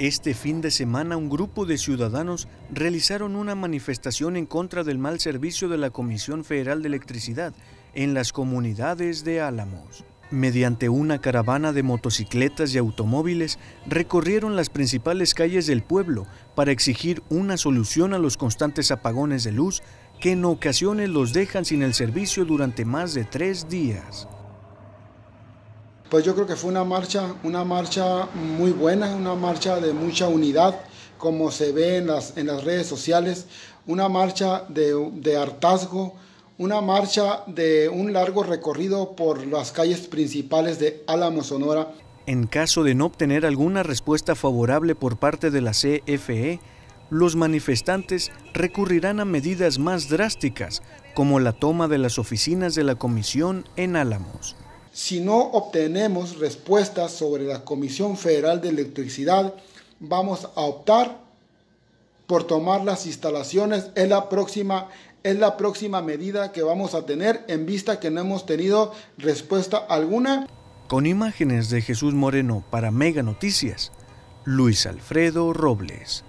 Este fin de semana un grupo de ciudadanos realizaron una manifestación en contra del mal servicio de la Comisión Federal de Electricidad en las comunidades de Álamos. Mediante una caravana de motocicletas y automóviles, recorrieron las principales calles del pueblo para exigir una solución a los constantes apagones de luz que en ocasiones los dejan sin el servicio durante más de tres días pues yo creo que fue una marcha, una marcha muy buena, una marcha de mucha unidad, como se ve en las, redes sociales, una marcha de, hartazgo, una marcha de un largo recorrido por las calles principales de Álamo, Sonora. En caso de no obtener alguna respuesta favorable por parte de la CFE, los manifestantes recurrirán a medidas más drásticas, como la toma de las oficinas de la Comisión en Álamos. Si no obtenemos respuestas sobre la Comisión Federal de Electricidad, vamos a optar por tomar las instalaciones. Es la próxima, es la próxima medida que vamos a tener en vista que no hemos tenido respuesta alguna. Con imágenes de Jesús Moreno para Mega Noticias, Luis Alfredo Robles.